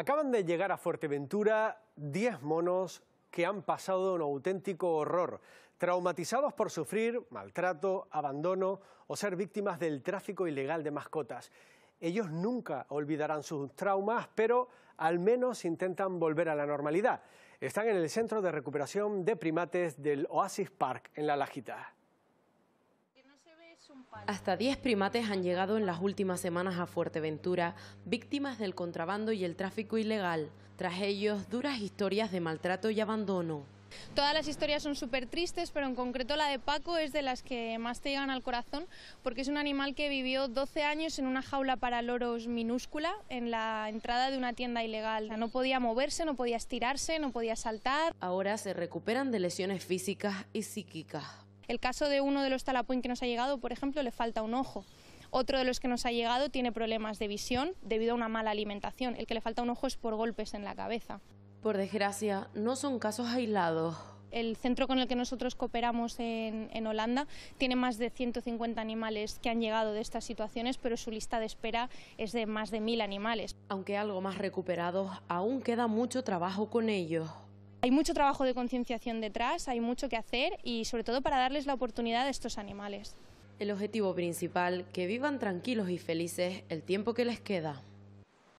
Acaban de llegar a Fuerteventura 10 monos que han pasado un auténtico horror, traumatizados por sufrir maltrato, abandono o ser víctimas del tráfico ilegal de mascotas. Ellos nunca olvidarán sus traumas, pero al menos intentan volver a la normalidad. Están en el Centro de Recuperación de Primates del Oasis Park, en La Lajita. Hasta 10 primates han llegado en las últimas semanas a Fuerteventura, víctimas del contrabando y el tráfico ilegal. Tras ellos, duras historias de maltrato y abandono. Todas las historias son súper tristes, pero en concreto la de Paco es de las que más te llegan al corazón, porque es un animal que vivió 12 años en una jaula para loros minúscula en la entrada de una tienda ilegal. No podía moverse, no podía estirarse, no podía saltar. Ahora se recuperan de lesiones físicas y psíquicas. El caso de uno de los talapuín que nos ha llegado, por ejemplo, le falta un ojo. Otro de los que nos ha llegado tiene problemas de visión debido a una mala alimentación. El que le falta un ojo es por golpes en la cabeza. Por desgracia, no son casos aislados. El centro con el que nosotros cooperamos en, Holanda tiene más de 150 animales que han llegado de estas situaciones, pero su lista de espera es de más de mil animales. Aunque algo más recuperado, aún queda mucho trabajo con ellos. Hay mucho trabajo de concienciación detrás, hay mucho que hacer y sobre todo para darles la oportunidad a estos animales. El objetivo principal, que vivan tranquilos y felices el tiempo que les queda.